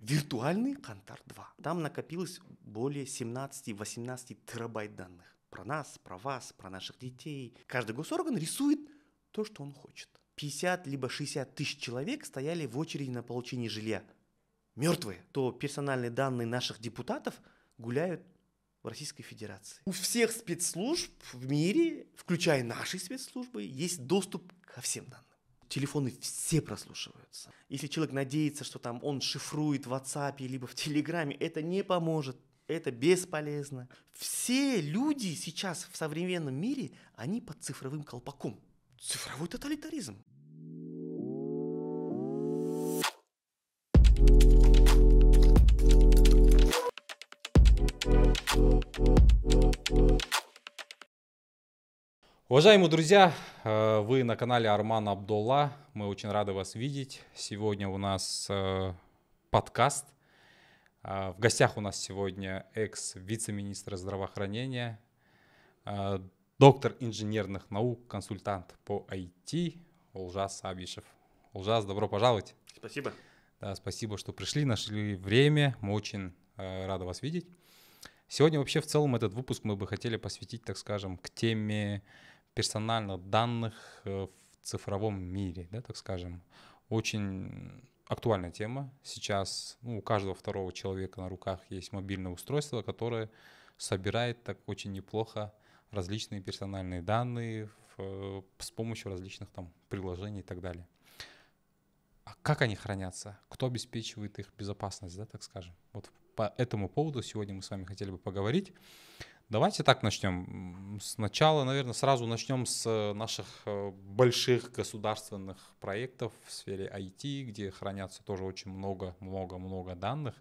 виртуальный Кантар 2. Там накопилось более 17-18 терабайт данных про нас, про вас, про наших детей. Каждый госорган рисует то, что он хочет. 50 либо 60 тысяч человек стояли в очереди на получение жилья. Мертвые. То персональные данные наших депутатов гуляют в Российской Федерации. У всех спецслужб в мире, включая наши спецслужбы, есть доступ ко всем данным телефоны все прослушиваются. Если человек надеется, что там он шифрует в WhatsApp либо в Телеграме, это не поможет. Это бесполезно. Все люди сейчас в современном мире, они под цифровым колпаком. Цифровой тоталитаризм. Уважаемые друзья, э, вы на канале Арман Абдулла. Мы очень рады вас видеть. Сегодня у нас э, подкаст. Э, в гостях у нас сегодня экс-вице-министр здравоохранения, доктор инженерных наук, консультант по IT Олжас Абишев. Олжас, добро пожаловать. Спасибо. Да, спасибо, что пришли, нашли время. Мы очень рады вас видеть. Сегодня вообще в целом этот выпуск мы бы хотели посвятить, так скажем, к теме персональных данных э, в цифровом мире, да, так скажем. Очень актуальная тема. Сейчас ну, у каждого второго человека на руках есть мобильное устройство, которое собирает так очень неплохо различные персональные данные в, э, с помощью различных там приложений и так далее. А как они хранятся? Кто обеспечивает их безопасность, да, так скажем? Вот по этому поводу сегодня мы с вами хотели бы поговорить. Давайте так начнем. Сначала, наверное, сразу начнем с э, наших э, больших государственных проектов в сфере IT, где хранятся тоже очень много-много-много данных.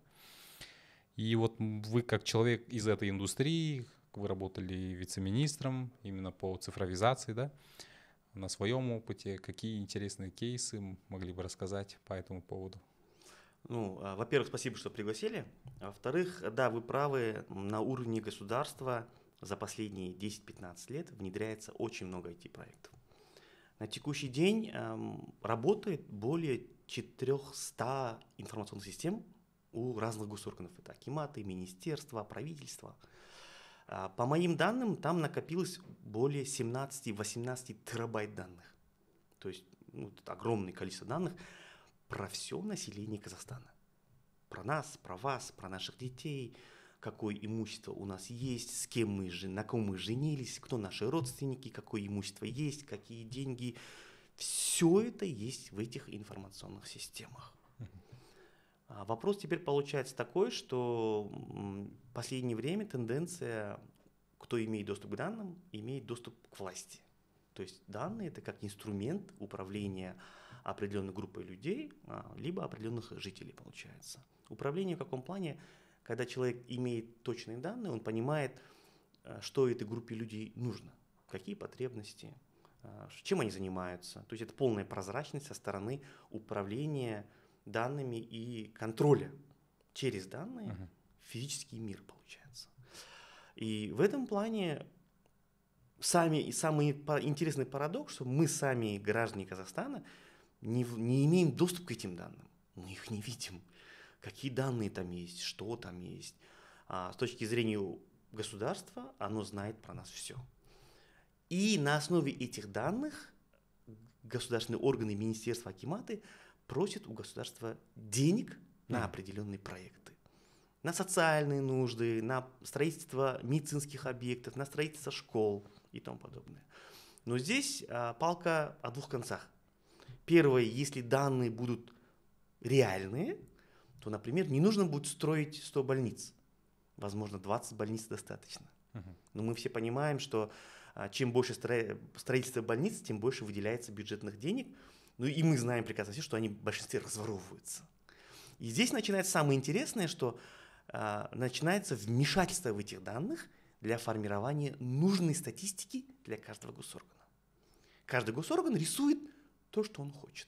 И вот вы как человек из этой индустрии, вы работали вице-министром именно по цифровизации, да? На своем опыте какие интересные кейсы могли бы рассказать по этому поводу? Ну, а, во-первых, спасибо, что пригласили. А, во-вторых, да, вы правы, на уровне государства за последние 10-15 лет внедряется очень много IT-проектов. На текущий день эм, работает более 400 информационных систем у разных госорганов. Это акиматы, министерства, правительства. А, по моим данным, там накопилось более 17-18 терабайт данных. То есть ну, огромное количество данных про все население Казахстана. Про нас, про вас, про наших детей, какое имущество у нас есть, с кем мы, на ком мы женились, кто наши родственники, какое имущество есть, какие деньги. Все это есть в этих информационных системах. А вопрос теперь получается такой, что в последнее время тенденция, кто имеет доступ к данным, имеет доступ к власти. То есть данные это как инструмент управления определенной группой людей, а, либо определенных жителей, получается. Управление в каком плане, когда человек имеет точные данные, он понимает, э, что этой группе людей нужно, какие потребности, э, чем они занимаются. То есть это полная прозрачность со стороны управления данными и контроля через данные uh-huh. физический мир получается. И в этом плане сами, самый интересный парадокс, что мы сами граждане Казахстана – не, не имеем доступ к этим данным. Мы их не видим. Какие данные там есть, что там есть. А с точки зрения государства оно знает про нас все. И на основе этих данных государственные органы, министерства, акиматы просят у государства денег на определенные проекты. На социальные нужды, на строительство медицинских объектов, на строительство школ и тому подобное. Но здесь а, палка о двух концах. Первое, если данные будут реальные, то, например, не нужно будет строить 100 больниц. Возможно, 20 больниц достаточно. Но мы все понимаем, что а, чем больше строительство больниц, тем больше выделяется бюджетных денег. Ну и мы знаем прекрасно все, что они в большинстве разворовываются. И здесь начинается самое интересное, что а, начинается вмешательство в этих данных для формирования нужной статистики для каждого госоргана. Каждый госорган рисует то, что он хочет.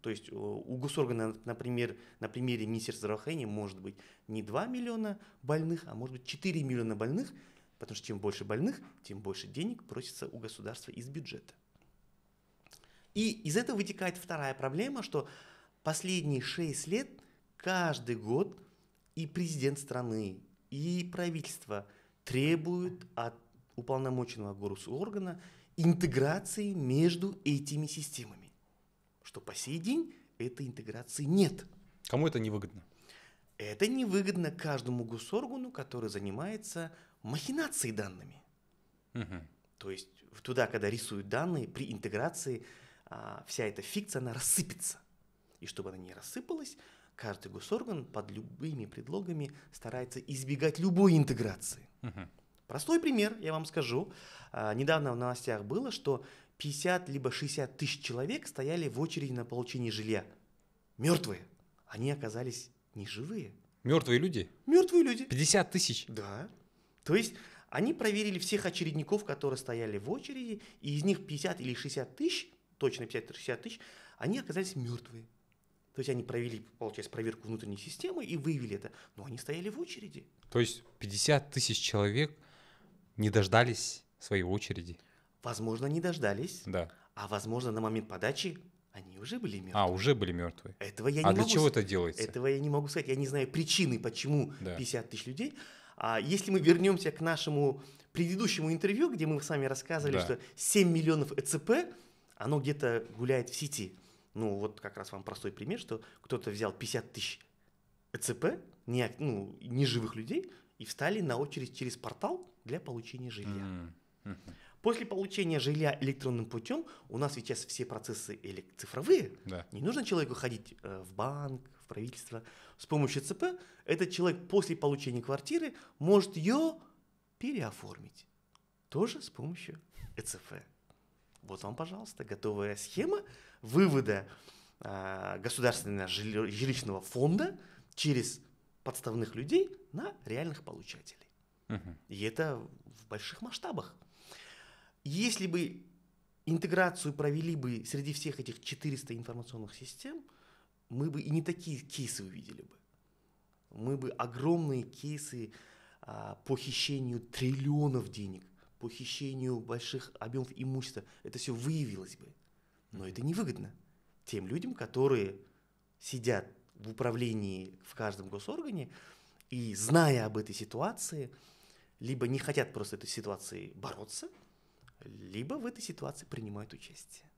То есть э, у госоргана, например, на примере Министерства здравоохранения может быть не 2 миллиона больных, а может быть 4 миллиона больных, потому что чем больше больных, тем больше денег просится у государства из бюджета. И из этого вытекает вторая проблема, что последние 6 лет каждый год и президент страны, и правительство требуют от уполномоченного госоргана интеграции между этими системами. Что по сей день этой интеграции нет. Кому это невыгодно? Это невыгодно каждому госоргану, который занимается махинацией данными. Угу. То есть туда, когда рисуют данные, при интеграции а, вся эта фикция, она рассыпется. И чтобы она не рассыпалась, каждый госорган под любыми предлогами старается избегать любой интеграции. Угу. Простой пример, я вам скажу. А, недавно в новостях было, что 50 либо 60 тысяч человек стояли в очереди на получение жилья. Мертвые. Они оказались не живые. Мертвые люди? Мертвые люди. 50 тысяч? Да. То есть они проверили всех очередников, которые стояли в очереди, и из них 50 или 60 тысяч, точно 50-60 тысяч, они оказались мертвые. То есть они провели, получается, проверку внутренней системы и выявили это, но они стояли в очереди. То есть 50 тысяч человек – не дождались своей очереди. Возможно, не дождались. Да. А возможно, на момент подачи они уже были мертвы. А, уже были мертвы. Этого я а не для могу чего это делается? Этого я не могу сказать. Я не знаю причины, почему да. 50 тысяч людей. А если мы вернемся к нашему предыдущему интервью, где мы с вами рассказывали, да. что 7 миллионов ЭЦП, оно где-то гуляет в сети. Ну, вот как раз вам простой пример, что кто-то взял 50 тысяч ЭЦП, не, ну, не живых людей, и встали на очередь через портал для получения жилья. Mm-hmm. После получения жилья электронным путем у нас сейчас все процессы цифровые. Да. Не нужно человеку ходить э, в банк, в правительство. С помощью ЦП этот человек после получения квартиры может ее переоформить. Тоже с помощью ЭЦФ. Вот вам, пожалуйста, готовая схема вывода а, государственного жилищного фонда через подставных людей на реальных получателей. Угу. И это в больших масштабах. Если бы интеграцию провели бы среди всех этих 400 информационных систем, мы бы и не такие кейсы увидели бы. Мы бы огромные кейсы а, по хищению триллионов денег, по хищению больших объемов имущества, это все выявилось бы. Но это невыгодно тем людям, которые сидят в управлении в каждом госоргане, и, зная об этой ситуации, либо не хотят просто этой ситуации бороться, либо в этой ситуации принимают участие.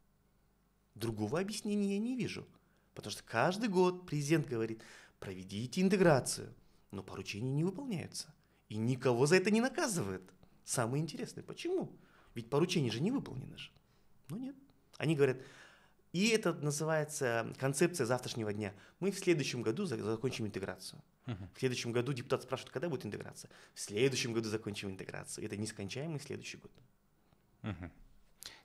Другого объяснения я не вижу. Потому что каждый год президент говорит, проведите интеграцию, но поручения не выполняются. И никого за это не наказывает. Самое интересное, почему? Ведь поручение же не выполнено же. Но ну нет. Они говорят, и это называется концепция завтрашнего дня. Мы в следующем году закончим интеграцию. В следующем году депутат спрашивает, когда будет интеграция. В следующем году закончим интеграцию. Это нескончаемый следующий год. Угу.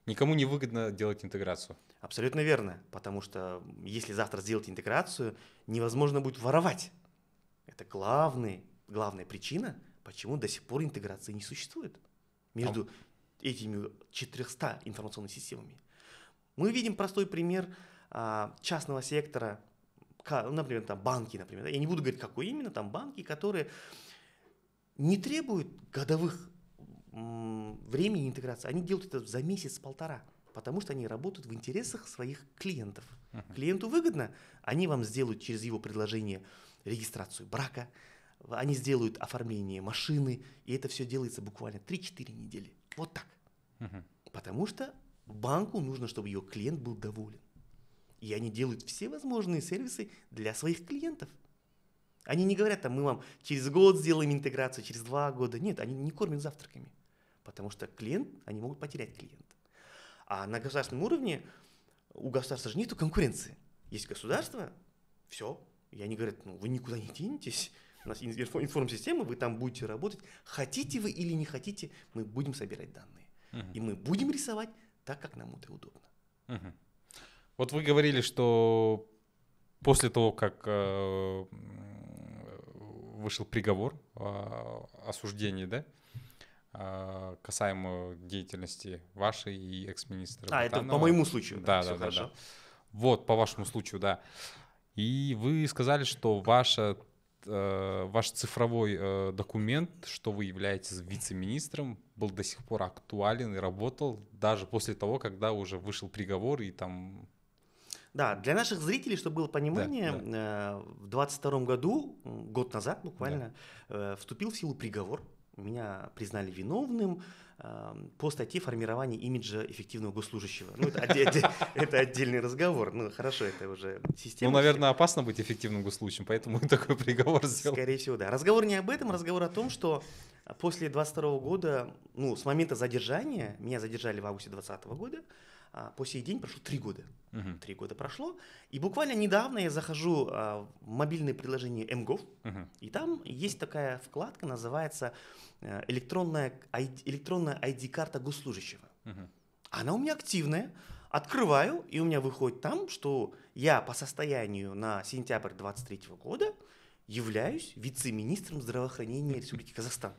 Никому не выгодно делать интеграцию. Абсолютно верно, потому что если завтра сделать интеграцию, невозможно будет воровать. Это главный, главная причина, почему до сих пор интеграции не существует между а... этими 400 информационными системами. Мы видим простой пример а, частного сектора – ну, например, там банки, например, я не буду говорить, какой именно, там банки, которые не требуют годовых времени интеграции, они делают это за месяц-полтора, потому что они работают в интересах своих клиентов. Клиенту выгодно, они вам сделают через его предложение регистрацию брака, они сделают оформление машины, и это все делается буквально 3-4 недели. Вот так. Потому что банку нужно, чтобы ее клиент был доволен. И они делают все возможные сервисы для своих клиентов. Они не говорят, там, мы вам через год сделаем интеграцию, через два года. Нет, они не кормят завтраками. Потому что клиент, они могут потерять клиента. А на государственном уровне у государства же нету конкуренции. Есть государство, все. И они говорят, ну вы никуда не денетесь". у нас информ-система, вы там будете работать. Хотите вы или не хотите, мы будем собирать данные. Uh-huh. И мы будем рисовать так, как нам это удобно. Uh-huh. Вот вы говорили, что после того, как э, вышел приговор осуждение, да, э, касаемо деятельности вашей и экс-министра. А, Батанова. это по моему случаю. Да, да, да, да. Вот, по вашему случаю, да. И вы сказали, что ваша, э, ваш цифровой документ, что вы являетесь вице-министром, был до сих пор актуален и работал даже после того, когда уже вышел приговор и там да, для наших зрителей, чтобы было понимание, да, да. Э, в 22 году, год назад буквально, да. Э, вступил в силу приговор. Меня признали виновным э, по статье формирования имиджа эффективного госслужащего. Ну, это, отде- это отдельный разговор. Ну, хорошо, это уже система. Ну, наверное, опасно быть эффективным госслужащим, поэтому такой приговор сделал. Скорее всего, да. Разговор не об этом, разговор о том, что после 22 года, ну, с момента задержания, меня задержали в августе 2020 года, а, по сей день прошло три года. Угу. Три года прошло. И буквально недавно я захожу а, в мобильное приложение МГОВ, угу. и там есть такая вкладка, называется э, электронная, электронная ID-карта госслужащего. Угу. Она у меня активная. Открываю, и у меня выходит там, что я по состоянию на сентябрь 23 года являюсь вице-министром здравоохранения Республики Казахстан.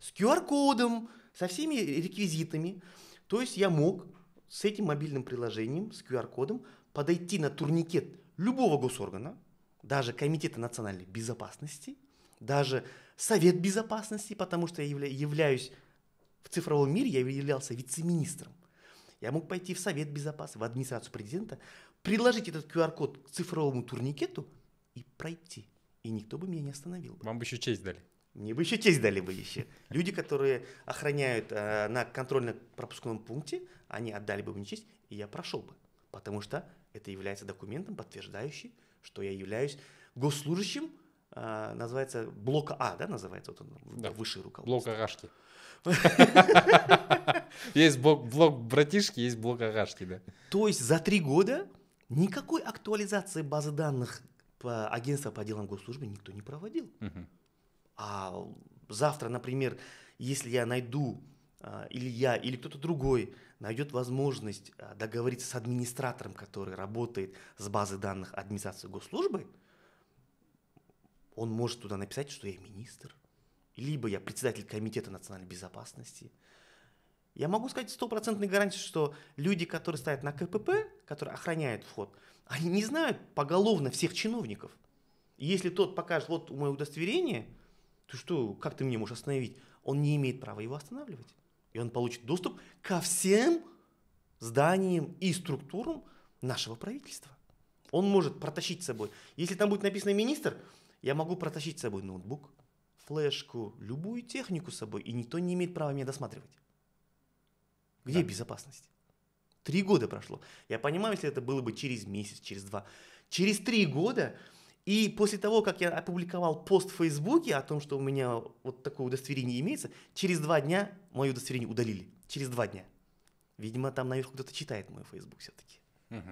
С QR-кодом, со всеми реквизитами. То есть я мог с этим мобильным приложением, с QR-кодом, подойти на турникет любого госоргана, даже Комитета национальной безопасности, даже Совет безопасности, потому что я являюсь в цифровом мире, я являлся вице-министром. Я мог пойти в Совет безопасности, в администрацию президента, приложить этот QR-код к цифровому турникету и пройти. И никто бы меня не остановил. Вам бы еще честь дали. Мне бы еще честь дали бы еще. Люди, которые охраняют э, на контрольно-пропускном пункте, они отдали бы мне честь, и я прошел бы. Потому что это является документом, подтверждающим, что я являюсь госслужащим, э, называется блока А, да, называется вот он, да. высшее руководство. Блок Агашки. Есть блок братишки, есть блок Агашки, да. То есть за три года никакой актуализации базы данных по агентства по делам госслужбы никто не проводил. А завтра, например, если я найду а, или я, или кто-то другой найдет возможность а, договориться с администратором, который работает с базы данных администрации госслужбы, он может туда написать, что я министр, либо я председатель комитета национальной безопасности. Я могу сказать стопроцентной гарантии, что люди, которые стоят на КПП, которые охраняют вход, они не знают поголовно всех чиновников. И если тот покажет, вот мое удостоверение – ты что, как ты меня можешь остановить? Он не имеет права его останавливать. И он получит доступ ко всем зданиям и структурам нашего правительства. Он может протащить с собой. Если там будет написано «министр», я могу протащить с собой ноутбук, флешку, любую технику с собой, и никто не имеет права меня досматривать. Где да. безопасность? Три года прошло. Я понимаю, если это было бы через месяц, через два. Через три года и после того, как я опубликовал пост в Фейсбуке о том, что у меня вот такое удостоверение имеется, через два дня мое удостоверение удалили. Через два дня. Видимо, там наверху кто-то читает мой Фейсбук все-таки. Угу.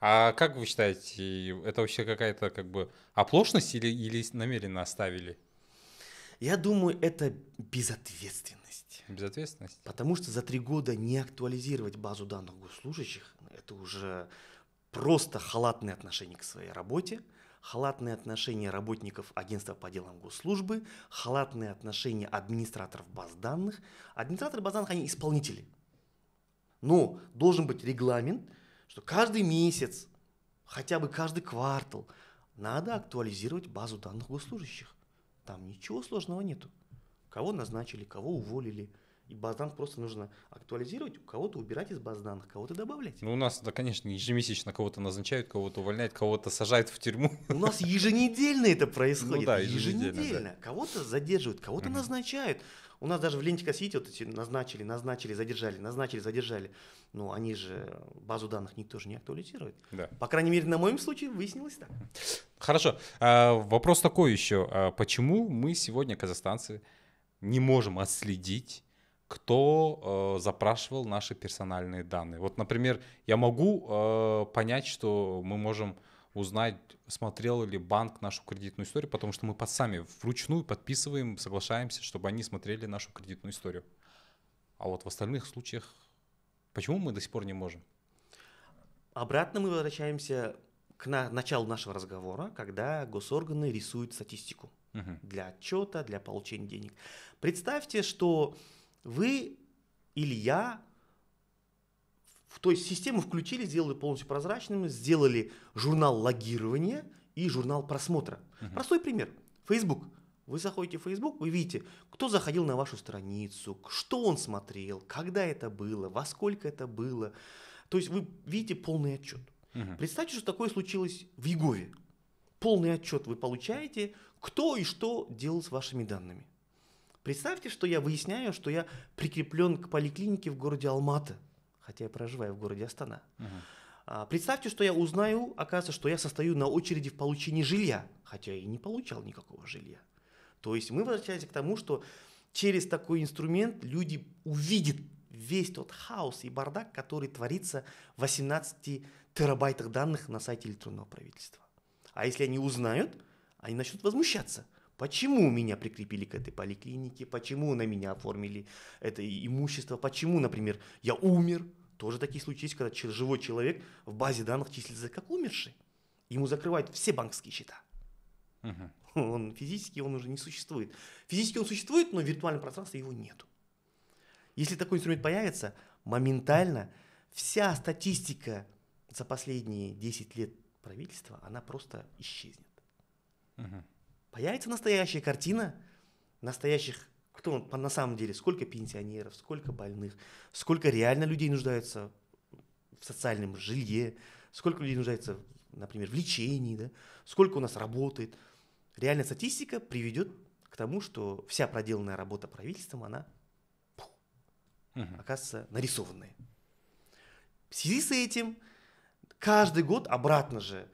А как вы считаете, это вообще какая-то как бы оплошность или, или намеренно оставили? Я думаю, это безответственность. Безответственность? Потому что за три года не актуализировать базу данных госслужащих, это уже просто халатное отношение к своей работе – халатные отношения работников агентства по делам госслужбы, халатные отношения администраторов баз данных. Администраторы баз данных, они исполнители. Но должен быть регламент, что каждый месяц, хотя бы каждый квартал, надо актуализировать базу данных госслужащих. Там ничего сложного нету. Кого назначили, кого уволили – и баз данных просто нужно актуализировать, у кого-то убирать из баз базданных, кого-то добавлять. Ну, у нас, да, конечно, ежемесячно кого-то назначают, кого-то увольняют, кого-то сажают в тюрьму. У нас еженедельно это происходит. Ну, да, еженедельно. еженедельно. Да. Кого-то задерживают, кого-то угу. назначают. У нас даже в Лентика Сити вот эти назначили, назначили, задержали, назначили, задержали. Ну они же базу данных никто же не актуализирует. Да. По крайней мере, на моем случае выяснилось так. Хорошо. А, вопрос такой еще. А почему мы сегодня, казахстанцы, не можем отследить кто э, запрашивал наши персональные данные. Вот, например, я могу э, понять, что мы можем узнать, смотрел ли банк нашу кредитную историю, потому что мы под сами вручную подписываем, соглашаемся, чтобы они смотрели нашу кредитную историю. А вот в остальных случаях почему мы до сих пор не можем? Обратно мы возвращаемся к на началу нашего разговора, когда госорганы рисуют статистику угу. для отчета, для получения денег. Представьте, что вы или я в той систему включили, сделали полностью прозрачными, сделали журнал логирования и журнал просмотра. Угу. Простой пример. Facebook. Вы заходите в Facebook, вы видите, кто заходил на вашу страницу, что он смотрел, когда это было, во сколько это было. То есть вы видите полный отчет. Угу. Представьте, что такое случилось в Егове. Полный отчет вы получаете, кто и что делал с вашими данными. Представьте, что я выясняю, что я прикреплен к поликлинике в городе Алматы, хотя я проживаю в городе Астана. Uh-huh. Представьте, что я узнаю, оказывается, что я состою на очереди в получении жилья, хотя я и не получал никакого жилья. То есть мы возвращаемся к тому, что через такой инструмент люди увидят весь тот хаос и бардак, который творится в 18 терабайтах данных на сайте электронного правительства. А если они узнают, они начнут возмущаться – Почему меня прикрепили к этой поликлинике? Почему на меня оформили это имущество? Почему, например, я умер? Тоже такие случаи есть, когда живой человек в базе данных числится как умерший. Ему закрывают все банковские счета. Угу. Он физически он уже не существует. Физически он существует, но в виртуальном пространстве его нету. Если такой инструмент появится, моментально вся статистика за последние 10 лет правительства, она просто исчезнет. Угу появится настоящая картина настоящих, кто на самом деле, сколько пенсионеров, сколько больных, сколько реально людей нуждаются в социальном жилье, сколько людей нуждается, например, в лечении, да, сколько у нас работает. Реальная статистика приведет к тому, что вся проделанная работа правительством, она пух, угу. оказывается нарисованная. В связи с этим каждый год обратно же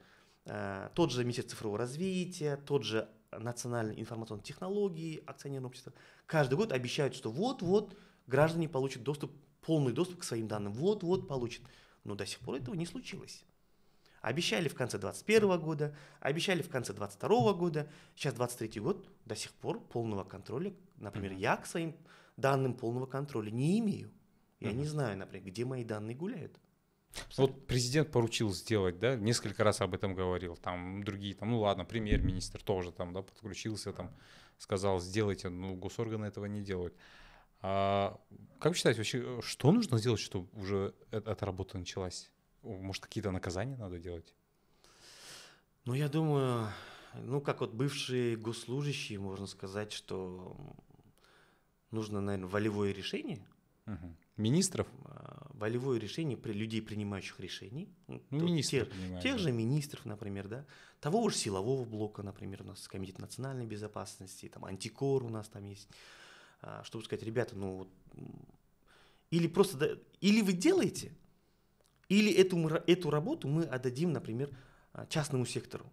э, тот же Министерство цифрового развития, тот же национальной информационной технологии акционерного общества, каждый год обещают, что вот-вот граждане получат доступ, полный доступ к своим данным, вот-вот получат. Но до сих пор этого не случилось. Обещали в конце 2021 года, обещали в конце 2022 года, сейчас 2023 год, до сих пор полного контроля, например, mm-hmm. я к своим данным полного контроля не имею. Я mm-hmm. не знаю, например, где мои данные гуляют. Абсолютно. Вот президент поручил сделать, да, несколько раз об этом говорил, там другие, там, ну ладно, премьер-министр тоже там, да, подключился, там, сказал, сделайте, но ну госорганы этого не делают. А, как вы считаете, вообще, что нужно сделать, чтобы уже эта работа началась? Может, какие-то наказания надо делать? Ну, я думаю, ну, как вот бывшие госслужащие, можно сказать, что нужно, наверное, волевое решение, угу. Министров? А, волевое решение людей, принимающих решений. Ну, ну министров, тех, тех же министров, например, да, того же силового блока, например, у нас Комитет национальной безопасности, там антикор у нас там есть. А, чтобы сказать, ребята, ну вот, или просто, да, или вы делаете, или эту, эту работу мы отдадим, например, а, частному сектору.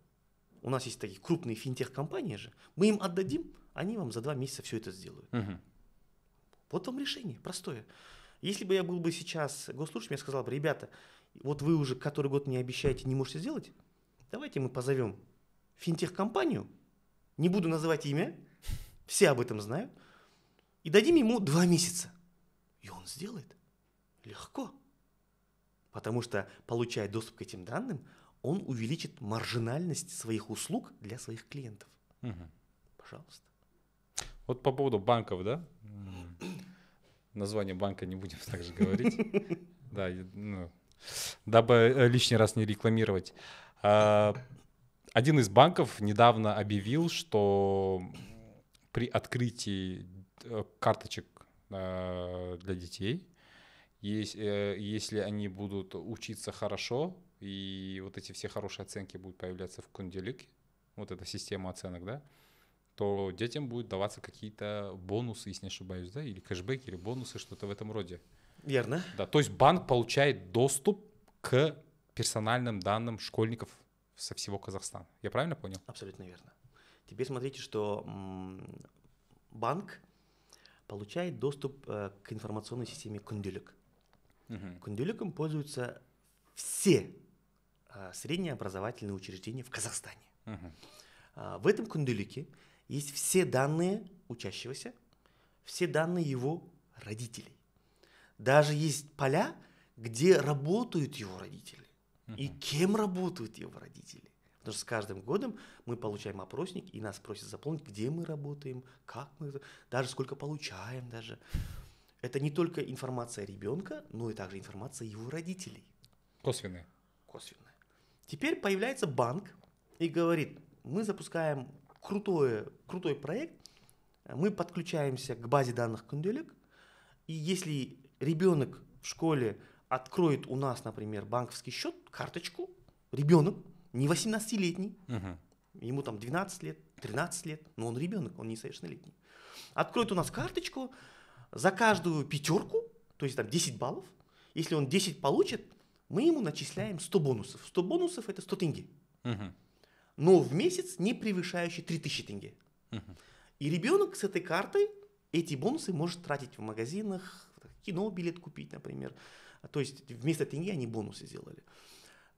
У нас есть такие крупные финтех-компании же, мы им отдадим, они вам за два месяца все это сделают. Угу. Вот вам решение простое. Если бы я был бы сейчас госслужащим, я сказал бы, ребята, вот вы уже который год не обещаете, не можете сделать, давайте мы позовем финтех-компанию, не буду называть имя, все об этом знают, и дадим ему два месяца. И он сделает. Легко. Потому что, получая доступ к этим данным, он увеличит маржинальность своих услуг для своих клиентов. Угу. Пожалуйста. Вот по поводу банков, да? Название банка не будем также говорить. Да, ну, дабы э, лишний раз не рекламировать. А, один из банков недавно объявил, что при открытии э, карточек э, для детей, если они будут учиться хорошо, и вот эти все хорошие оценки будут появляться в Кунделике, вот эта система оценок, да, то детям будут даваться какие-то бонусы, если не ошибаюсь, да, или кэшбэк, или бонусы, что-то в этом роде. Верно. Да, то есть банк получает доступ к персональным данным школьников со всего Казахстана. Я правильно понял? Абсолютно верно. Теперь смотрите, что банк получает доступ э, к информационной системе Кундюлик. Угу. Кундюликом пользуются все э, среднеобразовательные учреждения в Казахстане. Угу. В этом Кундюлике есть все данные учащегося, все данные его родителей. Даже есть поля, где работают его родители и кем работают его родители. Потому что с каждым годом мы получаем опросник, и нас просят заполнить, где мы работаем, как мы, даже сколько получаем даже. Это не только информация ребенка, но и также информация его родителей. Косвенная. Косвенная. Теперь появляется банк и говорит, мы запускаем крутое, крутой проект. Мы подключаемся к базе данных Кунделек, и если ребенок в школе откроет у нас, например, банковский счет, карточку, ребенок, не 18-летний, угу. ему там 12 лет, 13 лет, но он ребенок, он несовершеннолетний, откроет у нас карточку за каждую пятерку, то есть там 10 баллов, если он 10 получит, мы ему начисляем 100 бонусов. 100 бонусов это 100 тенге. Угу но в месяц не превышающий 3000 тенге. Угу. И ребенок с этой картой эти бонусы может тратить в магазинах, кино билет купить, например. А, то есть вместо тенге они бонусы сделали.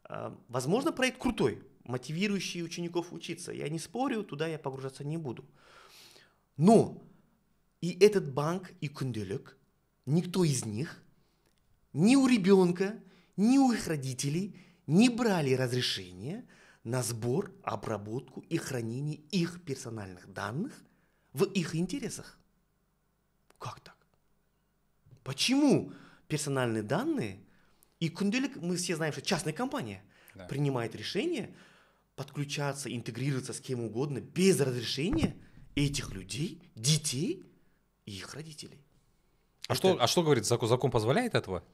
А, возможно, проект крутой, мотивирующий учеников учиться. Я не спорю, туда я погружаться не буду. Но и этот банк, и кунделек, никто из них, ни у ребенка, ни у их родителей не брали разрешения – на сбор, обработку и хранение их персональных данных в их интересах. Как так? Почему персональные данные и Кунделик, мы все знаем, что частная компания да. принимает решение подключаться, интегрироваться с кем угодно без разрешения этих людей, детей и их родителей. А, что, а что говорит закон? Закон позволяет этого?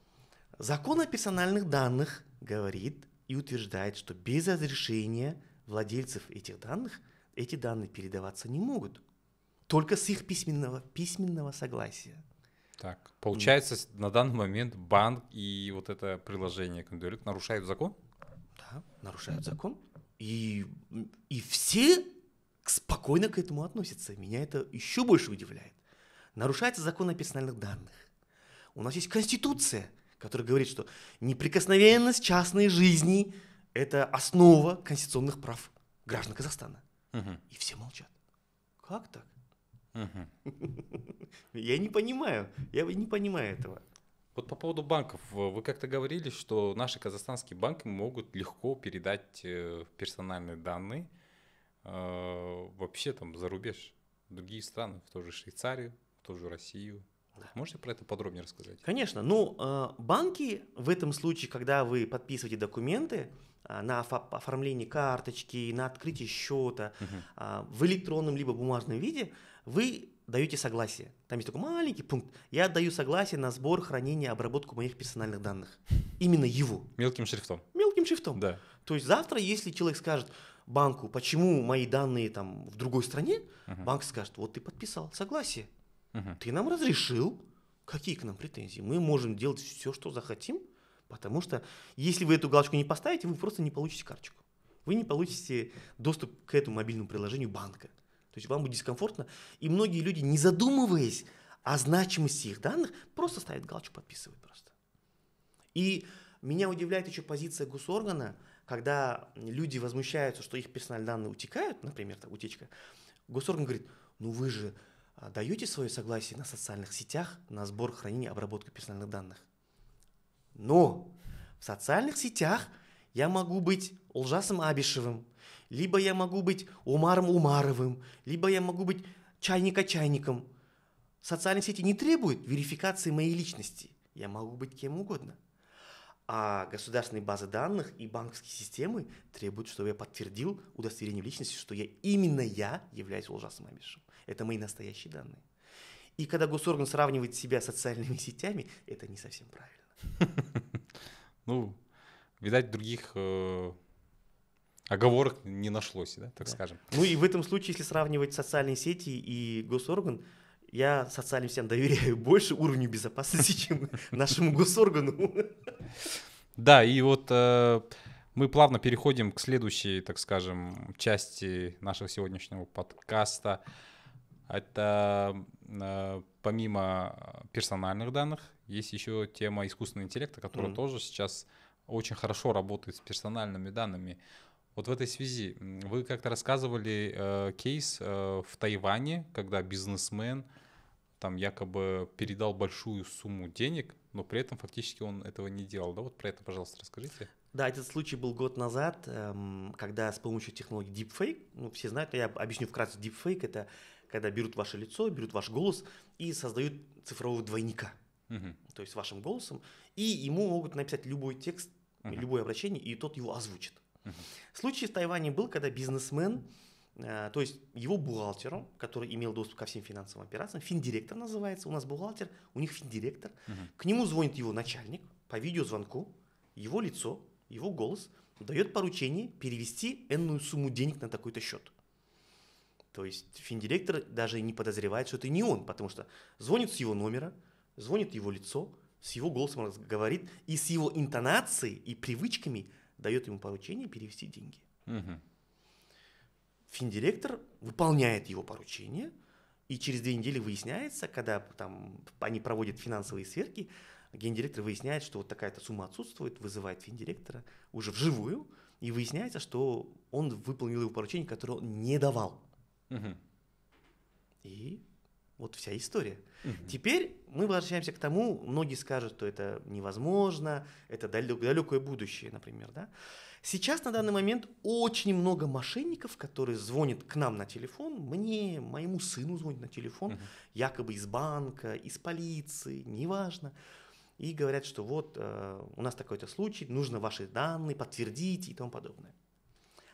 Закон о персональных данных говорит, и утверждает, что без разрешения владельцев этих данных эти данные передаваться не могут. Только с их письменного, письменного согласия. Так, получается, mm. на данный момент банк и вот это приложение Кондуэлит нарушают закон? Да, нарушают закон. И, и все спокойно к этому относятся. Меня это еще больше удивляет. Нарушается закон о персональных данных. У нас есть Конституция, который говорит, что неприкосновенность частной жизни – это основа конституционных прав граждан Казахстана. Угу. И все молчат. Как так? Угу. Я не понимаю, я не понимаю этого. Вот по поводу банков, вы как-то говорили, что наши казахстанские банки могут легко передать э, персональные данные э, вообще там за рубеж, в другие страны, в ту же Швейцарию, в ту же Россию, а можете про это подробнее рассказать? Конечно. Ну, э, банки в этом случае, когда вы подписываете документы э, на оформление карточки, на открытие счета угу. в электронном либо бумажном виде, вы даете согласие. Там есть такой маленький пункт. Я даю согласие на сбор, хранение, обработку моих персональных данных. Именно его. Мелким шрифтом. Мелким шрифтом. Да. То есть завтра, если человек скажет банку, почему мои данные там в другой стране, угу. банк скажет, вот ты подписал согласие. Ты нам разрешил. Какие к нам претензии? Мы можем делать все, что захотим, потому что если вы эту галочку не поставите, вы просто не получите карточку. Вы не получите доступ к этому мобильному приложению банка. То есть вам будет дискомфортно. И многие люди, не задумываясь о значимости их данных, просто ставят галочку, подписывают просто. И меня удивляет еще позиция госоргана, когда люди возмущаются, что их персональные данные утекают, например, там, утечка. Госорган говорит, ну вы же а, даете свое согласие на социальных сетях на сбор, хранение, обработку персональных данных. Но в социальных сетях я могу быть Олжасом Абишевым, либо я могу быть Умаром Умаровым, либо я могу быть Чайника Чайником. Социальные сети не требуют верификации моей личности. Я могу быть кем угодно. А государственные базы данных и банковские системы требуют, чтобы я подтвердил удостоверение личности, что я именно я являюсь Олжасом Абишевым. Это мои настоящие данные. И когда госорган сравнивает себя с социальными сетями, это не совсем правильно. Ну, видать, других э, оговорок не нашлось, да, так скажем. Ну и в этом случае, если сравнивать социальные сети и госорган, я социальным всем доверяю больше уровню безопасности, чем нашему госоргану. Да, и вот э, мы плавно переходим к следующей, так скажем, части нашего сегодняшнего подкаста. Это э, помимо персональных данных, есть еще тема искусственного интеллекта, которая mm-hmm. тоже сейчас очень хорошо работает с персональными данными. Вот в этой связи вы как-то рассказывали э, кейс э, в Тайване, когда бизнесмен там якобы передал большую сумму денег, но при этом фактически он этого не делал. Да, вот про это, пожалуйста, расскажите. Да, этот случай был год назад, эм, когда с помощью технологии Deepfake, ну, все знают, я объясню вкратце, Deepfake — это когда берут ваше лицо, берут ваш голос и создают цифрового двойника. Угу. То есть вашим голосом. И ему могут написать любой текст, угу. любое обращение, и тот его озвучит. Угу. Случай в Тайване был, когда бизнесмен, э, то есть его бухгалтер, который имел доступ ко всем финансовым операциям, финдиректор называется, у нас бухгалтер, у них финдиректор, угу. к нему звонит его начальник по видеозвонку, его лицо, его голос, дает поручение перевести энную сумму денег на такой-то счет. То есть финдиректор даже не подозревает, что это не он, потому что звонит с его номера, звонит его лицо, с его голосом говорит и с его интонацией и привычками дает ему поручение перевести деньги. Угу. Финдиректор выполняет его поручение, и через две недели выясняется, когда там они проводят финансовые сверки, гендиректор выясняет, что вот такая-то сумма отсутствует, вызывает финдиректора уже вживую, и выясняется, что он выполнил его поручение, которое он не давал. Угу. И вот вся история. Угу. Теперь мы возвращаемся к тому, многие скажут, что это невозможно, это далек, далекое будущее, например. Да? Сейчас на данный момент очень много мошенников, которые звонят к нам на телефон, мне, моему сыну звонят на телефон, угу. якобы из банка, из полиции, неважно. И говорят, что вот э, у нас такой-то случай, нужно ваши данные подтвердить и тому подобное.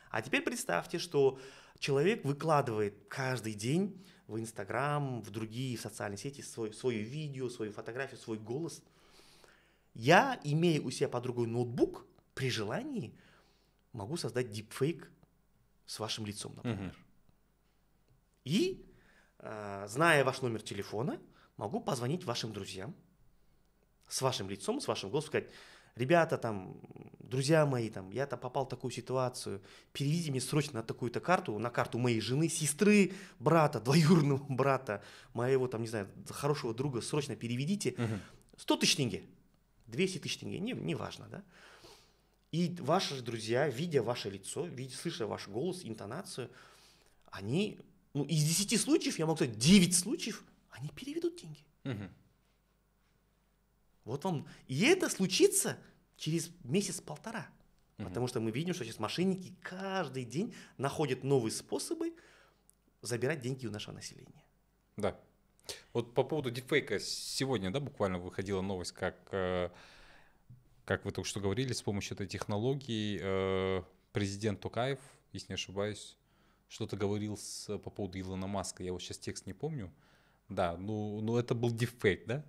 А теперь представьте, что человек выкладывает каждый день в Инстаграм, в другие социальные сети свой, свое видео, свою фотографию, свой голос. Я, имея у себя подругой ноутбук, при желании могу создать дипфейк с вашим лицом, например. И, э, зная ваш номер телефона, могу позвонить вашим друзьям с вашим лицом, с вашим голосом, сказать, ребята там, друзья мои, там, я-то попал в такую ситуацию, переведите мне срочно на такую-то карту, на карту моей жены, сестры, брата, двоюродного брата, моего там, не знаю, хорошего друга, срочно переведите. 100 тысяч тенге, 200 тысяч тенге, не, не важно, да. И ваши друзья, видя ваше лицо, видя, слыша ваш голос, интонацию, они, ну, из 10 случаев, я могу сказать, 9 случаев, они переведут деньги. Угу. Вот вам. И это случится через месяц-полтора. Угу. Потому что мы видим, что сейчас мошенники каждый день находят новые способы забирать деньги у нашего населения. Да. Вот по поводу дефейка сегодня, да, буквально выходила новость, как, э, как вы только что говорили, с помощью этой технологии э, президент Тукаев, если не ошибаюсь, что-то говорил с, по поводу Илона Маска, я вот сейчас текст не помню. Да, ну, ну это был дефейк, да?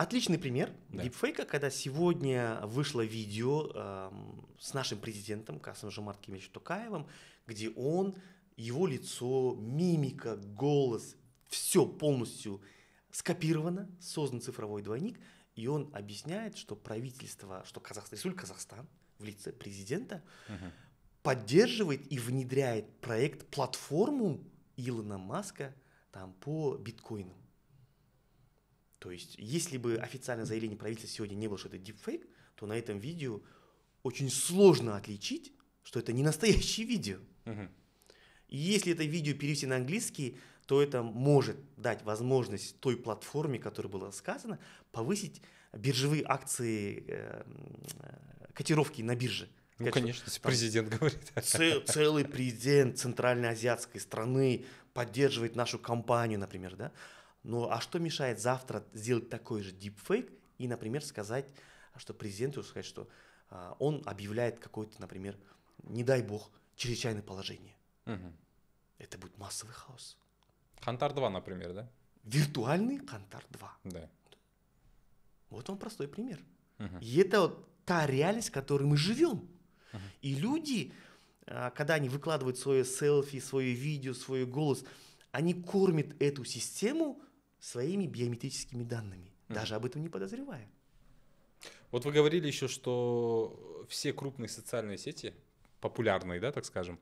Отличный пример да. дипфейка, когда сегодня вышло видео э, с нашим президентом Касым Жомарт Кемельевичем Тукаевым, где он, его лицо, мимика, голос, все полностью скопировано, создан цифровой двойник, и он объясняет, что правительство, что Казахстан, Республика Казахстан в лице президента угу. поддерживает и внедряет проект, платформу Илона Маска там по биткоинам. То есть, если бы официальное заявление правительства сегодня не было, что это дипфейк, то на этом видео очень сложно отличить, что это не настоящее видео. И если это видео перевести на английский, то это может дать возможность той платформе, которая была сказана, повысить биржевые акции, э, котировки на бирже. Ну, Сказать, конечно, что, президент там, говорит. Цел, целый президент центральноазиатской страны поддерживает нашу компанию, например, да? Но ну, а что мешает завтра сделать такой же дипфейк и, например, сказать, что президенту сказать, что а, он объявляет какое-то, например, не дай бог, чрезвычайное положение. Угу. Это будет массовый хаос. Хантар 2, например, да? Виртуальный Хантар 2. Да. Вот вам простой пример. Угу. И это вот та реальность, в которой мы живем. Угу. И люди, а, когда они выкладывают свое селфи, свое видео, свой голос, они кормят эту систему своими биометрическими данными, mm-hmm. даже об этом не подозревая. Вот вы говорили еще, что все крупные социальные сети, популярные, да, так скажем,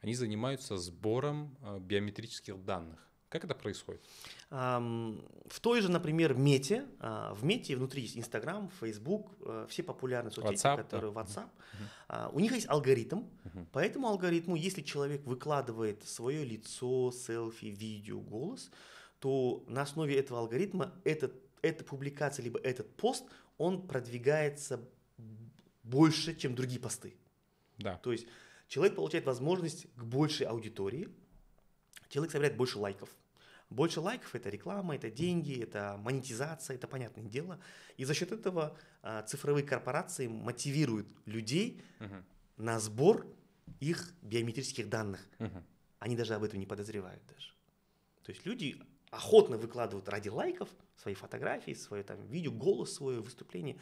они занимаются сбором э, биометрических данных. Как это происходит? В той же, например, мете, а, в мете внутри есть Инстаграм, Фейсбук, э, все популярные соцсети, WhatsApp, которые да? WhatsApp. Uh-huh. У них есть алгоритм, uh-huh. по этому алгоритму, если человек выкладывает свое лицо, селфи, видео, голос, что на основе этого алгоритма этот, эта публикация, либо этот пост, он продвигается больше, чем другие посты. Да. То есть человек получает возможность к большей аудитории, человек собирает больше лайков. Больше лайков – это реклама, это деньги, это монетизация, это понятное дело. И за счет этого а, цифровые корпорации мотивируют людей uh на сбор их биометрических данных. uh Они даже об этом не подозревают даже. То есть люди охотно выкладывают ради лайков свои фотографии, свое там видео, голос свое, выступление.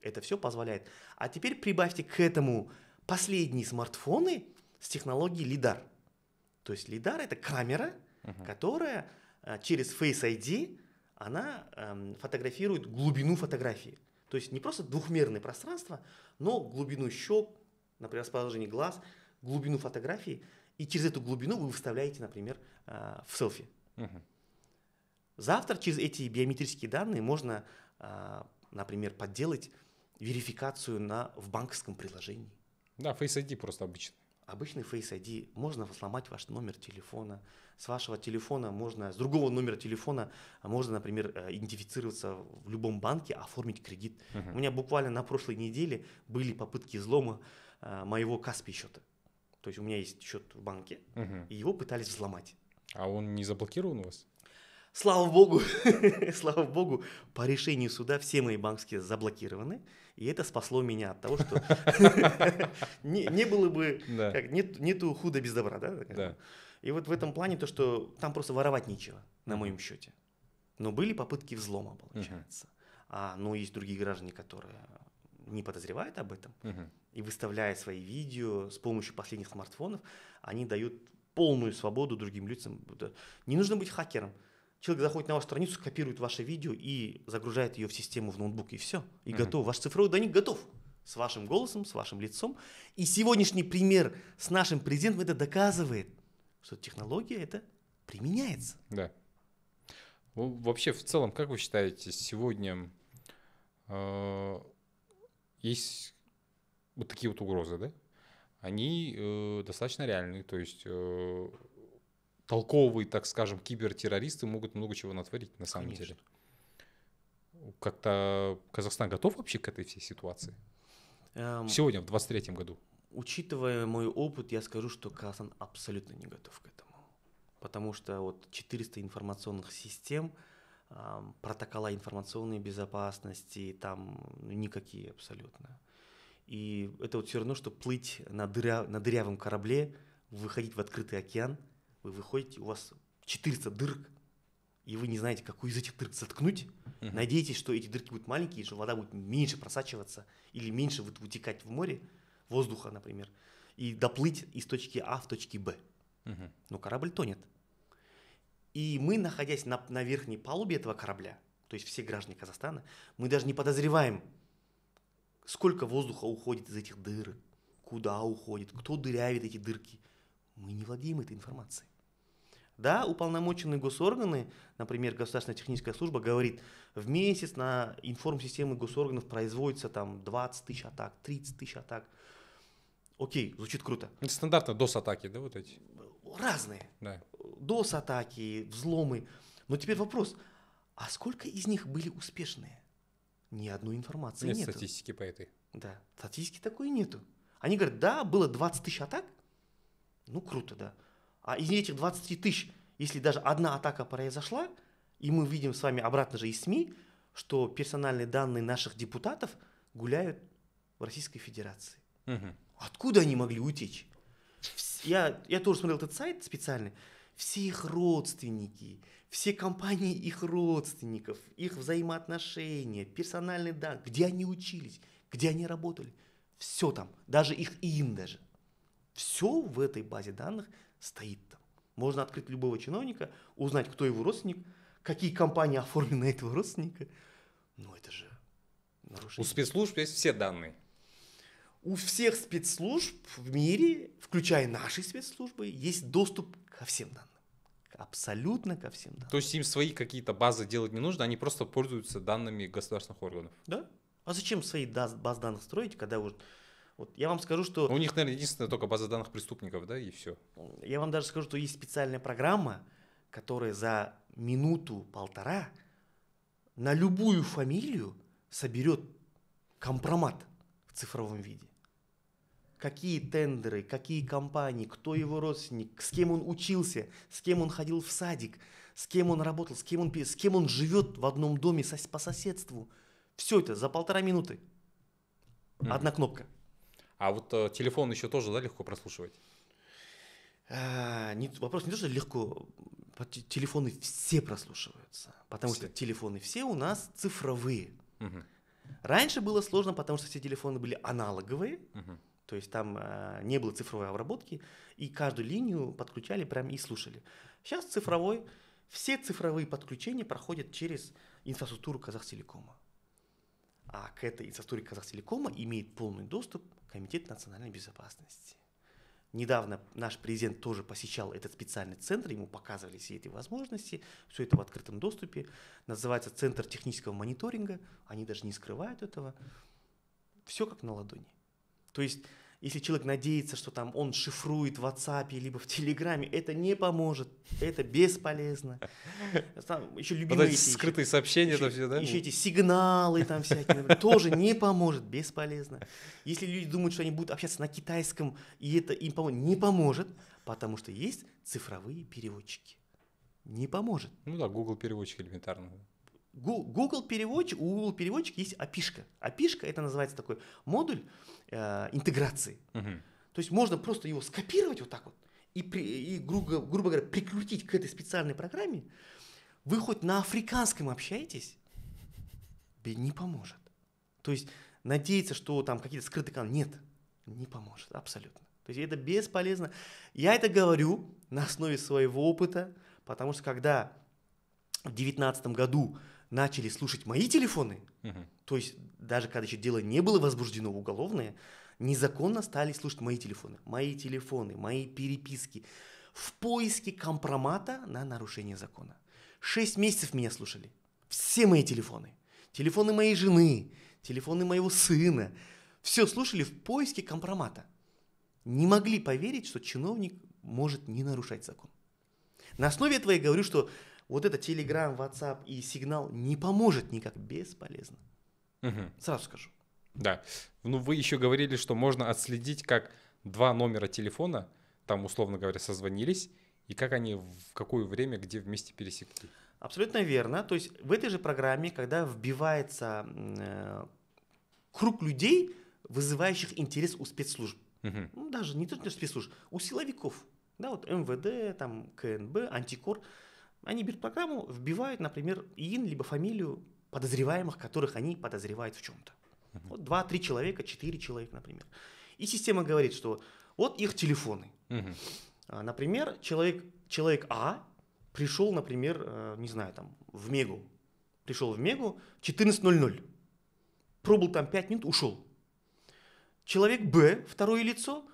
Это все позволяет. А теперь прибавьте к этому последние смартфоны с технологией лидар. То есть лидар это камера, uh которая э, через Face ID она эм, фотографирует глубину фотографии. То есть не просто двухмерное пространство, но глубину щек, например, расположение глаз, глубину фотографии. И через эту глубину вы выставляете, например, э, в селфи. Угу. Завтра через эти биометрические данные можно, а, например, подделать верификацию на, в банковском приложении. Да, Face ID просто обычный. Обычный Face ID. Можно сломать ваш номер телефона. С вашего телефона можно, с другого номера телефона можно, например, э, идентифицироваться в любом банке, оформить кредит. Угу. У меня буквально на прошлой неделе были попытки взлома э, моего Каспи счета. То есть у меня есть счет в банке, угу. и его пытались взломать. А он не заблокирован у вас? Слава богу, слава богу, по решению суда все мои банковские заблокированы, и это спасло меня от того, что не, не было бы, да. как, нет, нету худа без добра, да? да? И вот в этом плане то, что там просто воровать нечего, на моем счете. Но были попытки взлома, получается. Угу. А, но есть другие граждане, которые не подозревают об этом, угу. и выставляя свои видео с помощью последних смартфонов, они дают полную свободу другим людям. Э, не нужно быть хакером. Человек заходит на вашу страницу, копирует ваше видео и загружает ее в систему в ноутбук, и все. И mm-hmm. готов. Ваш цифровой доник готов с вашим голосом, с вашим лицом. И сегодняшний пример с нашим президентом это доказывает, что технология это применяется. Да. Ну, вообще, в целом, как вы считаете, сегодня э, есть вот такие вот угрозы, да? Они э, достаточно реальны, то есть э, толковые, так скажем, кибертеррористы могут много чего натворить на самом Конечно. деле. Как-то Казахстан готов вообще к этой всей ситуации? Эм, Сегодня, в 23-м году. Учитывая мой опыт, я скажу, что Казахстан абсолютно не готов к этому. Потому что вот 400 информационных систем, эм, протокола информационной безопасности, там ну, никакие абсолютно. И это вот все равно, что плыть на, дыря, на дырявом корабле, выходить в открытый океан – вы выходите, у вас 400 дырок, и вы не знаете, какую из этих дырок заткнуть, uh-huh. надеетесь, что эти дырки будут маленькие, что вода будет меньше просачиваться или меньше вытекать в море, воздуха, например, и доплыть из точки А в точке Б. Uh-huh. Но корабль тонет. И мы, находясь на, на верхней палубе этого корабля, то есть все граждане Казахстана, мы даже не подозреваем, сколько воздуха уходит из этих дыр, куда уходит, кто дырявит эти дырки. Мы не владеем этой информацией. Да, уполномоченные госорганы, например, Государственная техническая служба, говорит, в месяц на информсистемы госорганов производится там 20 тысяч атак, 30 тысяч атак. Окей, звучит круто. Это стандартно DOS-атаки, да, вот эти? Разные. Да. DOS-атаки, взломы. Но теперь вопрос, а сколько из них были успешные? Ни одной информации нет. Нет статистики по этой. Да, статистики такой нету. Они говорят, да, было 20 тысяч атак, ну круто, да. А из этих 20 тысяч, если даже одна атака произошла, и мы видим с вами обратно же из СМИ, что персональные данные наших депутатов гуляют в Российской Федерации. Угу. Откуда они могли утечь? Я, я тоже смотрел этот сайт специально. Все их родственники, все компании их родственников, их взаимоотношения, персональные данные, где они учились, где они работали. Все там, даже их им даже. Все в этой базе данных стоит там. Можно открыть любого чиновника, узнать, кто его родственник, какие компании оформлены на этого родственника. но это же нарушение. У спецслужб есть все данные. У всех спецслужб в мире, включая наши спецслужбы, есть доступ ко всем данным. Абсолютно ко всем данным. То есть им свои какие-то базы делать не нужно, они просто пользуются данными государственных органов. Да. А зачем свои баз данных строить, когда уже вот я вам скажу, что... Ну, у них, наверное, единственная только база данных преступников, да, и все. Я вам даже скажу, что есть специальная программа, которая за минуту-полтора на любую фамилию соберет компромат в цифровом виде. Какие тендеры, какие компании, кто его родственник, с кем он учился, с кем он ходил в садик, с кем он работал, с кем он, с кем он живет в одном доме по соседству. Все это за полтора минуты. Одна кнопка. А вот э, телефон еще тоже, да, легко прослушивать? А, вопрос не то, что легко. Телефоны все прослушиваются, потому что телефоны все у нас цифровые. Раньше было сложно, потому что все телефоны были аналоговые, угу. то есть там э, не было цифровой обработки, и каждую линию подключали прям и слушали. Сейчас цифровой, все цифровые подключения проходят через инфраструктуру Казахтелекома, А к этой инфраструктуре Казахтелекома имеет полный доступ Комитет национальной безопасности. Недавно наш президент тоже посещал этот специальный центр, ему показывали все эти возможности, все это в открытом доступе. Называется Центр технического мониторинга, они даже не скрывают этого. Все как на ладони. То есть если человек надеется, что там он шифрует в WhatsApp либо в Телеграме, это не поможет, это бесполезно. Там еще любимые вот эти скрытые еще, сообщения, еще, все, да? Еще эти сигналы там всякие, например, тоже не поможет, бесполезно. Если люди думают, что они будут общаться на китайском, и это им поможет, не поможет, потому что есть цифровые переводчики. Не поможет. Ну да, Google переводчик элементарно. Google переводчик, у Google переводчик есть опишка, опишка это называется такой модуль э, интеграции. Угу. То есть можно просто его скопировать вот так вот и, при, и грубо, грубо говоря, прикрутить к этой специальной программе. Вы хоть на африканском общаетесь, не поможет. То есть надеяться, что там какие-то скрытые каналы, нет, не поможет абсолютно. То есть это бесполезно. Я это говорю на основе своего опыта, потому что когда в 2019 году начали слушать мои телефоны, угу. то есть даже когда еще дело не было возбуждено уголовное, незаконно стали слушать мои телефоны, мои телефоны, мои переписки в поиске компромата на нарушение закона. Шесть месяцев меня слушали. Все мои телефоны. Телефоны моей жены, телефоны моего сына. Все слушали в поиске компромата. Не могли поверить, что чиновник может не нарушать закон. На основе этого я говорю, что вот это Telegram, WhatsApp и сигнал не поможет никак, бесполезно. Угу. Сразу скажу. Да. Ну, вы еще говорили, что можно отследить, как два номера телефона, там, условно говоря, созвонились, и как они в какое время, где вместе пересекли. Абсолютно верно. То есть в этой же программе, когда вбивается э, круг людей, вызывающих интерес у спецслужб, угу. ну, даже не только спецслужб, у силовиков, да, вот МВД, там КНБ, Антикор, они берут программу, вбивают, например, ин, либо фамилию подозреваемых, которых они подозревают в чем-то. Вот два-три человека, четыре человека, например. И система говорит, что вот их телефоны. А, например, человек, человек А пришел, например, э, не знаю, там, в Мегу. Пришел в Мегу 14.00. Пробыл там 5 минут, ушел. Человек Б, второе лицо,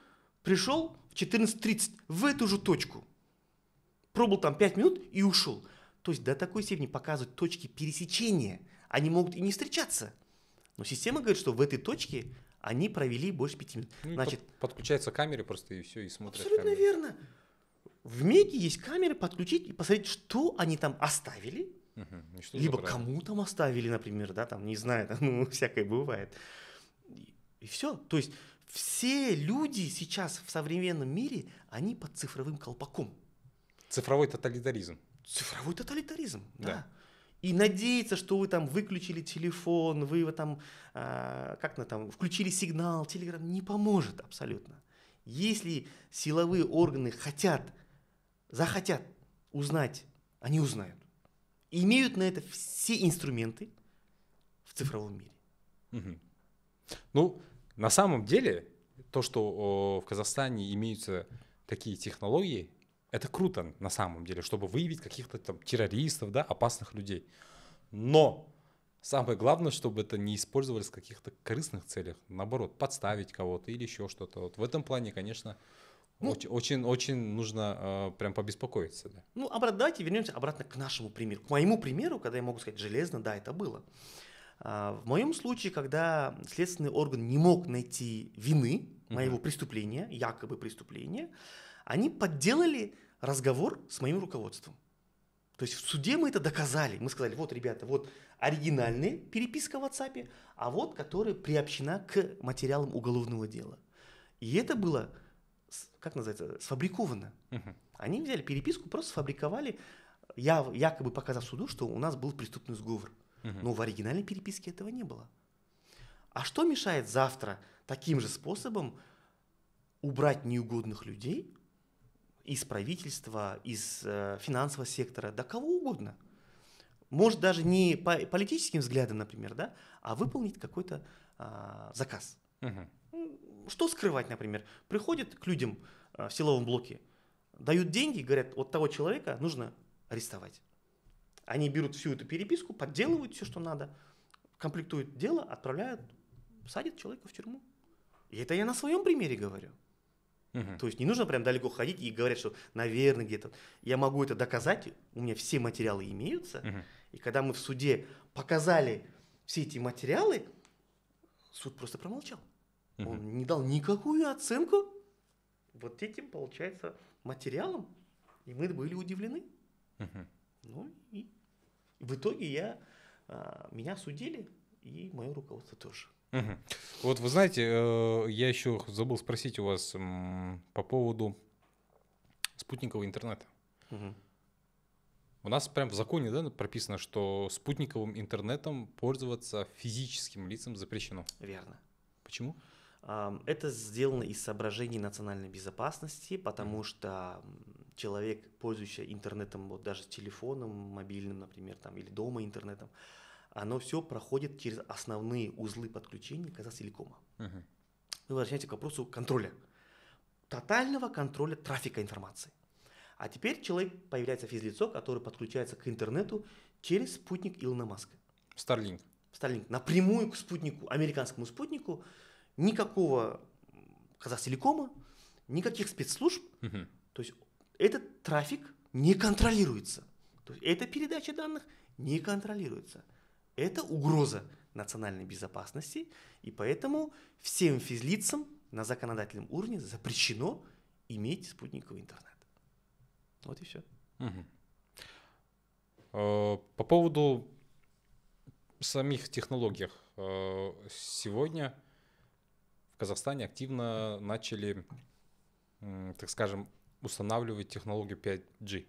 пришел в 14.30 в эту же точку пробыл там 5 минут и ушел. То есть до такой степени показывают точки пересечения. Они могут и не встречаться. Но система говорит, что в этой точке они провели больше 5 минут. Ну, Значит, под, подключается камеры просто и все, и смотрят. Абсолютно камеры. верно. В Меге есть камеры, подключить и посмотреть, что они там оставили, Угу. Либо кому там оставили, например, да, там, не знаю, там, ну, всякое бывает. И, и все. То есть все люди сейчас в современном мире, они под цифровым колпаком. Цифровой тоталитаризм. Цифровой тоталитаризм, да. да. И надеяться, что вы там выключили телефон, вы его там, э, как на там, включили сигнал, телеграм, не поможет абсолютно. Если силовые органы хотят, захотят узнать, они узнают. И имеют на это все инструменты в цифровом мире. Угу. Ну, на самом деле, то, что о, в Казахстане имеются такие технологии, это круто на самом деле, чтобы выявить каких-то там террористов, да, опасных людей. Но самое главное, чтобы это не использовалось в каких-то корыстных целях, наоборот, подставить кого-то или еще что-то. Вот в этом плане, конечно, ну, очень, очень, очень нужно э, прям побеспокоиться. Да. Ну, обратно, давайте вернемся обратно к нашему примеру. К моему примеру, когда я могу сказать железно, да, это было. А, в моем случае, когда следственный орган не мог найти вины моего uh преступления, якобы преступления, они подделали разговор с моим руководством. То есть в суде мы это доказали. Мы сказали, вот, ребята, вот оригинальная переписка в WhatsApp, а вот которая приобщена к материалам уголовного дела. И это было, как называется, сфабриковано. Угу. Они взяли переписку, просто сфабриковали, я, якобы показав суду, что у нас был преступный сговор. Угу. Но в оригинальной переписке этого не было. А что мешает завтра таким же способом убрать неугодных людей – из правительства, из э, финансового сектора, да кого угодно. Может даже не по политическим взглядам, например, да, а выполнить какой-то а, заказ. Угу. Что скрывать, например? Приходят к людям э, в силовом блоке, дают деньги, говорят, вот того человека нужно арестовать. Они берут всю эту переписку, подделывают все, что надо, комплектуют дело, отправляют, садят человека в тюрьму. И это я на своем примере говорю. Угу. То есть не нужно прям далеко ходить и говорить, что, наверное, где-то. Я могу это доказать, у меня все материалы имеются. Угу. И когда мы в суде показали все эти материалы, суд просто промолчал. Угу. Он не дал никакую оценку вот этим, получается, материалам. И мы были удивлены. Угу. Ну и в итоге я, а, меня судили, и мое руководство тоже. Угу. Вот вы знаете, э, я еще забыл спросить у вас по поводу спутникового интернета. Угу. У нас прям в законе да, прописано, что спутниковым интернетом пользоваться физическим лицам запрещено. Верно. Почему? Это сделано из соображений национальной безопасности, потому что человек, пользующийся интернетом, вот даже телефоном мобильным, например, там, или дома интернетом, оно все проходит через основные узлы подключения Казахтелекома. Угу. Вы возвращаетесь к вопросу контроля. Тотального контроля трафика информации. А теперь человек появляется физлицо, которое подключается к интернету через спутник Илона Маска. Старлинг. Starlink. Напрямую к спутнику, американскому спутнику, никакого Казахтелекома, никаких спецслужб. Угу. То есть этот трафик не контролируется. То есть эта передача данных не контролируется это угроза национальной безопасности, и поэтому всем физлицам на законодательном уровне запрещено иметь спутниковый интернет. Вот и все. Угу. А, по поводу самих технологий. А, сегодня в Казахстане активно начали, так скажем, устанавливать технологию 5G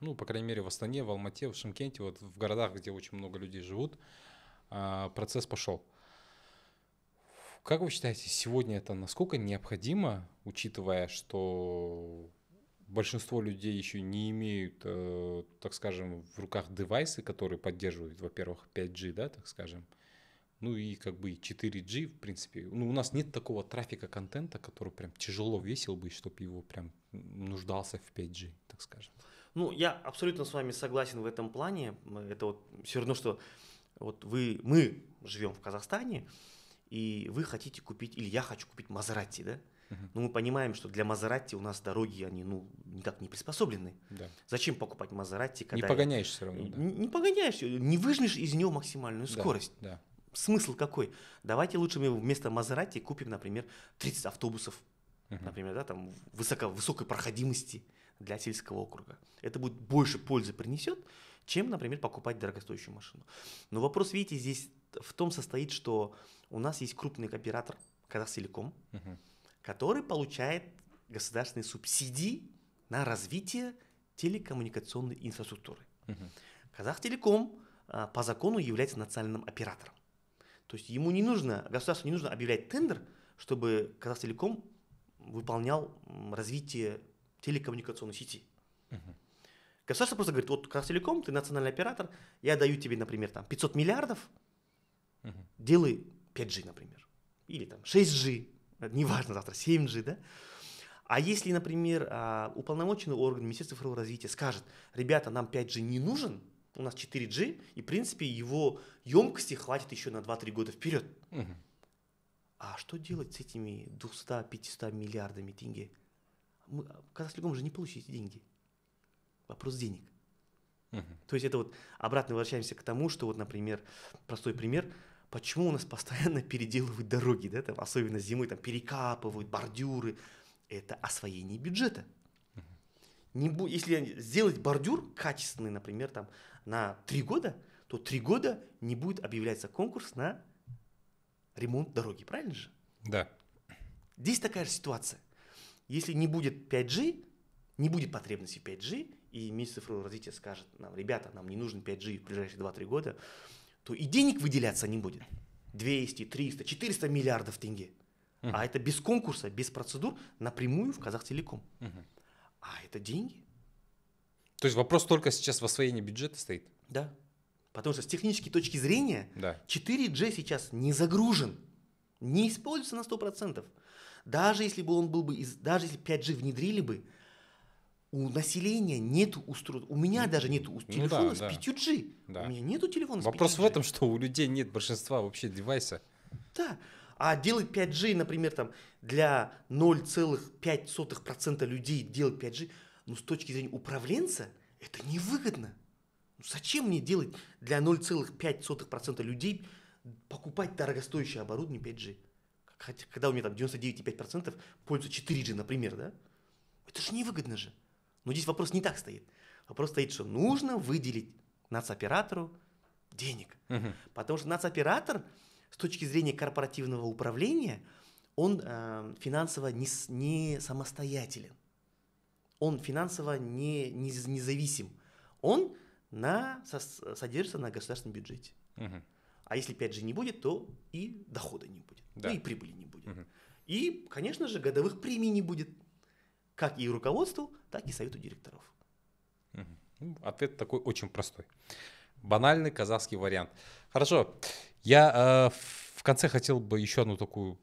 ну, по крайней мере, в Астане, в Алмате, в Шимкенте, вот в городах, где очень много людей живут, а, процесс пошел. Как вы считаете, сегодня это насколько необходимо, учитывая, что большинство людей еще не имеют, э, так скажем, в руках девайсы, которые поддерживают, во-первых, 5G, да, так скажем, ну и как бы 4G, в принципе. Ну, у нас нет такого трафика контента, который прям тяжело весил бы, чтобы его прям нуждался в 5G, так скажем. Ну, я абсолютно с вами согласен в этом плане. Это вот все равно, что вот вы, мы живем в Казахстане, и вы хотите купить, или я хочу купить Мазерати, да? Uh-huh. Но мы понимаем, что для Мазерати у нас дороги, они, ну, никак не приспособлены. Да. Зачем покупать Мазерати, когда... Не погоняешь все равно. Да. Не, не погоняешь, не выжмешь из него максимальную скорость. Да. Смысл какой? Давайте лучше мы вместо Мазерати купим, например, 30 автобусов, uh-huh. например, да, там, высоко, высокой проходимости. uh для сельского округа. Это будет больше пользы принесет, чем, например, покупать дорогостоящую машину. Но вопрос, видите, здесь в том состоит, что у нас есть крупный оператор Казахселеком, угу. который получает государственные субсидии на развитие телекоммуникационной инфраструктуры. Угу. Казахтелеком а, по закону является национальным оператором. То есть ему не нужно, государству не нужно объявлять тендер, чтобы Казахтелеком выполнял развитие телекоммуникационной сети. Угу. Государство просто говорит, вот как Казахтелеком, ты национальный оператор, я даю тебе, например, там 500 миллиардов, угу. делай 5G, например, или там 6G, неважно, завтра 7G, да? А если, например, а, уполномоченный орган Министерства цифрового развития скажет, ребята, нам 5G не нужен, у нас 4G, и, в принципе, его емкости хватит еще на 2-3 года вперед. Угу. А что делать с этими 200-500 миллиардами тенге? мы, казахстан же не получите деньги. Вопрос денег. Угу. То есть это вот обратно возвращаемся к тому, что вот, например, простой пример, почему у нас постоянно переделывают дороги, да, там, особенно зимой, там перекапывают бордюры. Это освоение бюджета. Угу. Не бу- если сделать бордюр качественный, например, там, на три года, то три года не будет объявляться конкурс на ремонт дороги, правильно же? Да. Здесь такая же ситуация. Если не будет 5G, не будет потребности 5G, и Министерство цифрового развития скажет нам, ребята, нам не нужен 5G в ближайшие 2-3 года, то и денег выделяться не будет. 200, 300, 400 миллиардов тенге. Uh-huh. А это без конкурса, без процедур, напрямую в Казахтелеком. Uh-huh. А это деньги. То есть вопрос только сейчас в освоении бюджета стоит? Да. Потому что с технической точки зрения да. 4G сейчас не загружен, не используется на 100% даже если бы он был бы, из, даже если 5G внедрили бы, у населения нет устройств. У меня даже нет телефона ну, да, с 5G. Да. У меня нету телефона Вопрос с 5G. в этом, что у людей нет большинства вообще девайса. Да. А делать 5G, например, там для 0,5% людей делать 5G, ну, с точки зрения управленца, это невыгодно. Ну, зачем мне делать для 0,5% людей покупать дорогостоящее оборудование 5G? Хотя, когда у меня там 99,5% пользуются 4G, например, да? Это же невыгодно же. Но здесь вопрос не так стоит. Вопрос стоит, что нужно выделить нацоператору денег. Угу. Потому что нацоператор с точки зрения корпоративного управления, он э, финансово не, не самостоятелен. Он финансово не, не независим. Он на, со, содержится на государственном бюджете. Угу. А если 5G не будет, то и дохода не будет, ну да. ну и прибыли не будет. Угу. И, конечно же, годовых премий не будет, как и руководству, так и совету директоров. Угу. Ответ такой очень простой. Банальный казахский вариант. Хорошо. Я э, в конце хотел бы еще одну такую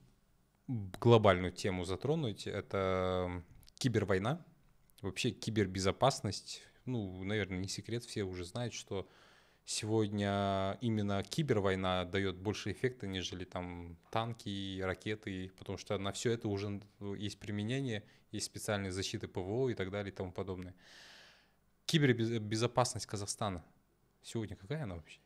глобальную тему затронуть. Это э, кибервойна, вообще кибербезопасность. Ну, наверное, не секрет, все уже знают, что сегодня именно кибервойна дает больше эффекта, нежели там танки, и ракеты, потому что на все это уже есть применение, есть специальные защиты ПВО и так далее и тому подобное. Кибербезопасность Казахстана. Сегодня какая она вообще?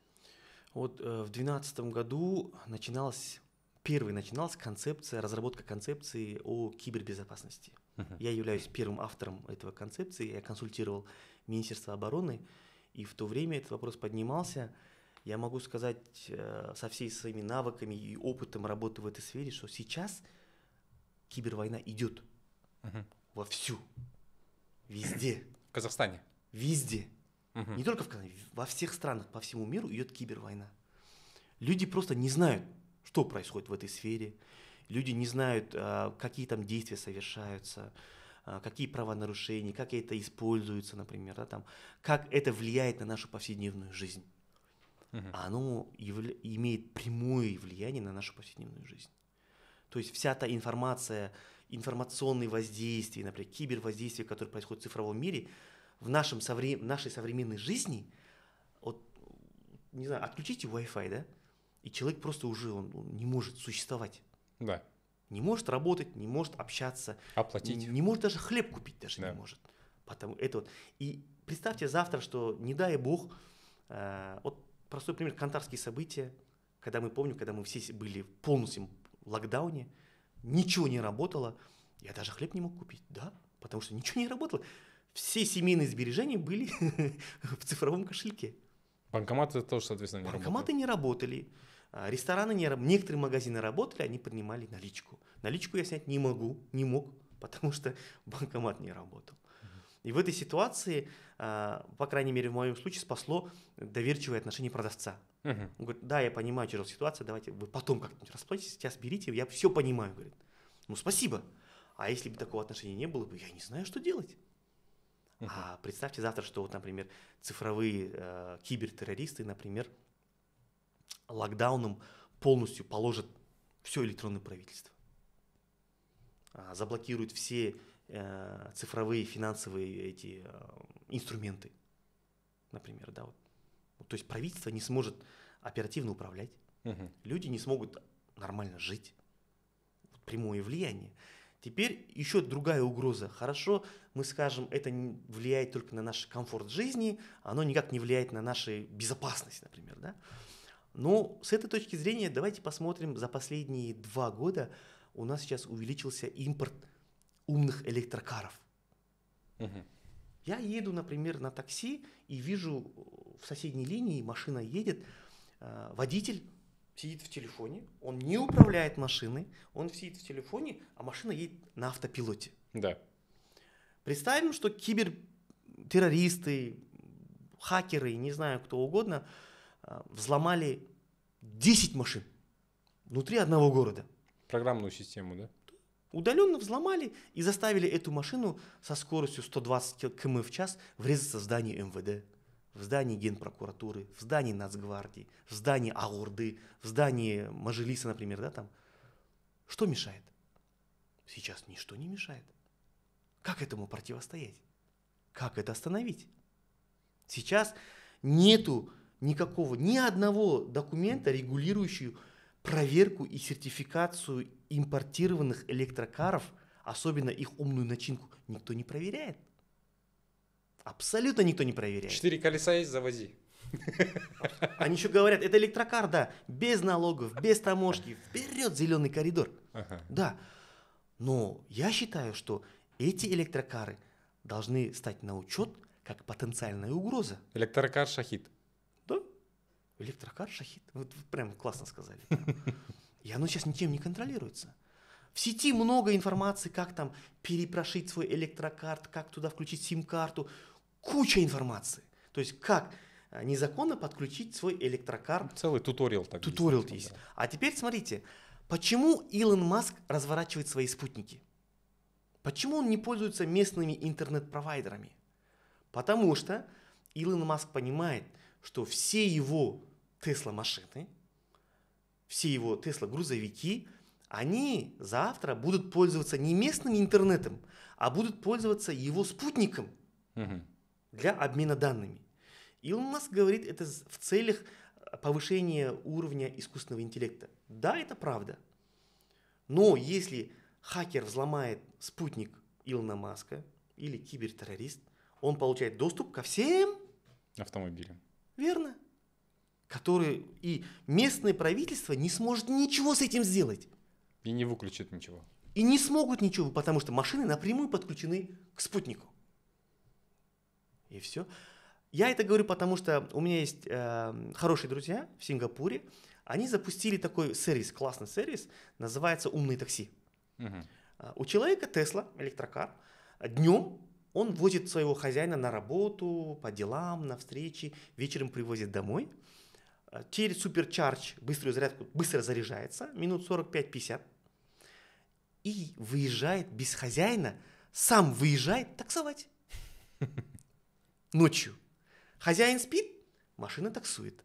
Вот э, в 2012 году начиналась, первый начиналась концепция, разработка концепции о кибербезопасности. Uh-huh. Я являюсь первым автором этого концепции, я консультировал Министерство обороны, и в то время этот вопрос поднимался. Я могу сказать э, со всеми своими навыками и опытом работы в этой сфере, что сейчас кибервойна идет угу. вовсю, везде. В Казахстане. Везде. Угу. Не только в Казахстане, во всех странах, по всему миру идет кибервойна. Люди просто не знают, что происходит в этой сфере. Люди не знают, э, какие там действия совершаются. А, какие правонарушения, как это используется, например, да, там, как это влияет на нашу повседневную жизнь. Угу. Оно явля- имеет прямое влияние на нашу повседневную жизнь. То есть вся та информация, информационные воздействия, например, кибервоздействие, которое происходит в цифровом мире, в нашем совре- нашей современной жизни, вот, не знаю, отключите Wi-Fi, да, и человек просто уже он, он не может существовать. Да не может работать, не может общаться, оплатить, не, не может даже хлеб купить, даже да. не может. Потому это вот. И представьте завтра, что не дай бог, э, вот простой пример кантарские события, когда мы помним, когда мы все были полностью в локдауне, ничего не работало, я даже хлеб не мог купить, да, потому что ничего не работало. Все семейные сбережения были в цифровом кошельке. Банкоматы тоже, соответственно, не работали. Банкоматы не работали. А, рестораны, не, работали, некоторые магазины работали, они принимали наличку. Наличку я снять не могу, не мог, потому что банкомат не работал. И в этой ситуации, а, по крайней мере, в моем случае спасло доверчивое отношение продавца. uh Он говорит, да, я понимаю, что ситуация, давайте вы потом как-нибудь расплатитесь, сейчас берите, я все понимаю, говорит. Ну, спасибо. А если бы такого отношения не было бы, я не знаю, что делать. uh А представьте завтра, что, вот, например, цифровые э, кибертеррористы, например, локдауном полностью положат все электронное правительство, а, заблокируют все э, цифровые финансовые эти э, инструменты, например, да, вот. Ну, то есть правительство не сможет оперативно управлять, угу. люди не смогут нормально жить, вот прямое влияние. Теперь еще другая угроза. Хорошо, мы скажем, это влияет только на наш комфорт жизни, оно никак не влияет на нашу безопасность, например, да. Но ну, с этой точки зрения давайте посмотрим, за последние два года у нас сейчас увеличился импорт умных электрокаров. Угу. Я еду, например, на такси и вижу в соседней линии машина едет, э, водитель сидит в телефоне, он не управляет машиной, он сидит в телефоне, а машина едет на автопилоте. Да. Представим, что кибертеррористы, хакеры, не знаю кто угодно, э, взломали 10 машин внутри одного города. Программную систему, да? Удаленно взломали и заставили эту машину со скоростью 120 км в час врезаться в здание МВД, в здание Генпрокуратуры, в здание Нацгвардии, в здание Аурды, в здание Мажилиса, например, да, там. Что мешает? Сейчас ничто не мешает. Как этому противостоять? Как это остановить? Сейчас нету никакого, ни одного документа, регулирующего проверку и сертификацию импортированных электрокаров, особенно их умную начинку, никто не проверяет. Абсолютно никто не проверяет. Четыре колеса есть, завози. Они еще говорят, это электрокар, да, без налогов, без таможки, вперед зеленый коридор. Ага. Да, но я считаю, что эти электрокары должны стать на учет как потенциальная угроза. Электрокар шахид. Электрокар, шахид. Вот, вот прям классно сказали. И оно сейчас ничем не контролируется. В сети много информации, как там перепрошить свой электрокарт, как туда включить сим-карту. Куча информации. То есть как э, незаконно подключить свой электрокар. Целый туториал так Туториал есть. есть. Да. А теперь смотрите, почему Илон Маск разворачивает свои спутники? Почему он не пользуется местными интернет-провайдерами? Потому что Илон Маск понимает, что все его Тесла машины, все его Тесла грузовики, они завтра будут пользоваться не местным интернетом, а будут пользоваться его спутником угу. для обмена данными. И он у нас говорит это в целях э, повышения уровня искусственного интеллекта. Да, это правда. Но если хакер взломает спутник Илона Маска или кибертеррорист, он получает доступ ко всем автомобилям. Верно которые и местное правительство не сможет ничего с этим сделать. И не выключит ничего. И не смогут ничего, потому что машины напрямую подключены к спутнику. И все. Я это говорю, потому что у меня есть э, хорошие друзья в Сингапуре. Они запустили такой сервис, классный сервис, называется «Умные такси». Угу. У человека Тесла, электрокар, днем он возит своего хозяина на работу, по делам, на встречи, вечером привозит домой – Э, через суперчардж быструю зарядку быстро заряжается, минут 45-50, и выезжает без хозяина, сам выезжает таксовать ночью. Хозяин спит, машина таксует.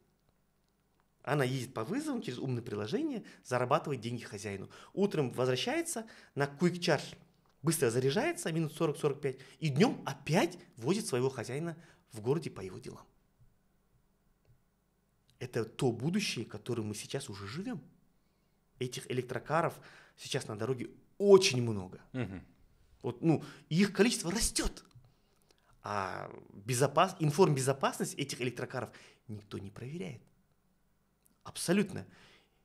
Она ездит по вызовам через умное приложение, зарабатывает деньги хозяину. Утром возвращается на Quick Charge, быстро заряжается, минут 40-45, и днем опять возит своего хозяина в городе по его делам. Это то будущее, которое мы сейчас уже живем. Этих электрокаров сейчас на дороге очень много. Угу. Вот, ну, их количество растет. А безопас... информбезопасность этих электрокаров никто не проверяет. Абсолютно.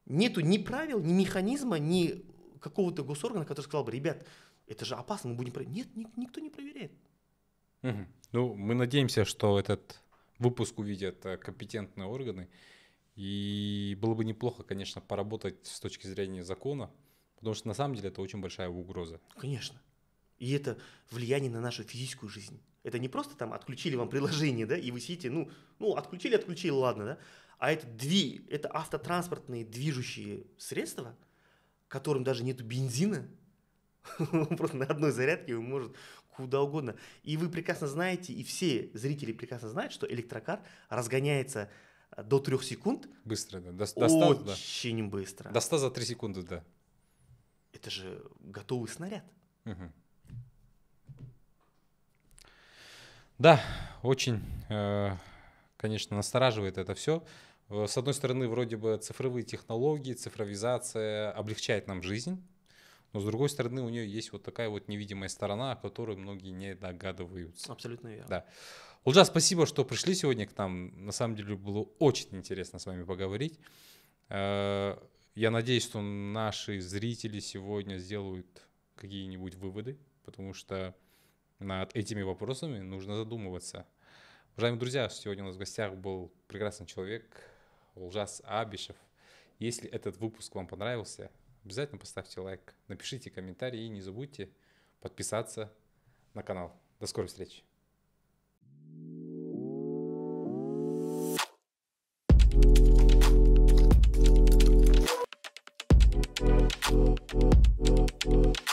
Нету ни правил, ни механизма, ни какого-то госоргана, который сказал бы, ребят, это же опасно, мы будем проверять. Нет, ни- никто не проверяет. Угу. Ну, мы надеемся, что этот выпуск увидят э, компетентные органы. И было бы неплохо, конечно, поработать с точки зрения закона, потому что на самом деле это очень большая угроза. Конечно. И это влияние на нашу физическую жизнь. Это не просто там отключили вам приложение, да, и вы сидите, ну, ну, отключили, отключили, ладно, да. А это дви, это автотранспортные движущие средства, которым даже нету бензина, просто на одной зарядке он может куда угодно. И вы прекрасно знаете, и все зрители прекрасно знают, что электрокар разгоняется э, до трех секунд. Быстро, да. До, до 100, очень да. быстро. До 100 за 3 секунды, да. Это же готовый снаряд. Угу. Да, очень, э, конечно, настораживает это все. Э, с одной стороны, вроде бы цифровые технологии, цифровизация облегчает нам жизнь, но с другой стороны, у нее есть вот такая вот невидимая сторона, о которой многие не догадываются. Абсолютно верно. Да. Улжа, спасибо, что пришли сегодня к нам. На самом деле было очень интересно с вами поговорить. Э, я надеюсь, что наши зрители сегодня сделают какие-нибудь выводы, потому что над этими вопросами нужно задумываться. Уважаемые друзья, сегодня у нас в гостях был прекрасный человек Улжас Абишев. Если этот выпуск вам понравился, Обязательно поставьте лайк, напишите комментарий и не забудьте подписаться на канал. До скорой встречи! Thank you.